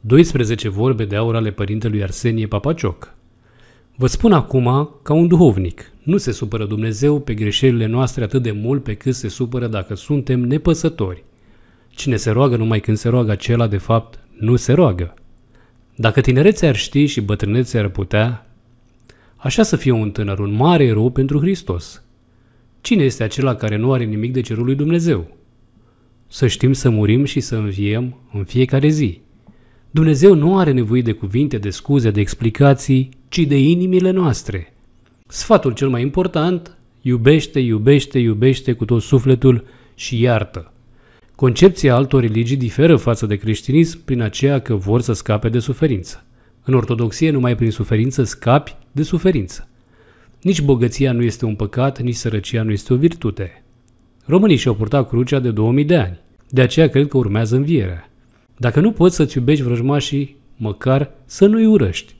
12 vorbe de aur ale părintelui Arsenie Papacioc. Vă spun acum ca un duhovnic, nu se supără Dumnezeu pe greșelile noastre atât de mult pe cât se supără dacă suntem nepăsători. Cine se roagă numai când se roagă acela, de fapt, nu se roagă. Dacă tinerețea ar ști și bătrânețea ar putea, așa să fie un tânăr, un mare erou pentru Hristos. Cine este acela care nu are nimic de cerul lui Dumnezeu? Să știm să murim și să înviem în fiecare zi. Dumnezeu nu are nevoie de cuvinte, de scuze, de explicații, ci de inimile noastre. Sfatul cel mai important, iubește, iubește, iubește cu tot sufletul și iartă. Concepția altor religii diferă față de creștinism prin aceea că vor să scape de suferință. În ortodoxie, numai prin suferință scapi de suferință. Nici bogăția nu este un păcat, nici sărăcia nu este o virtute. Românii și-au purtat crucea de 2000 de ani. De aceea cred că urmează învierea. Dacă nu poți să-ți iubești vrăjmașii, măcar să nu-i urăști.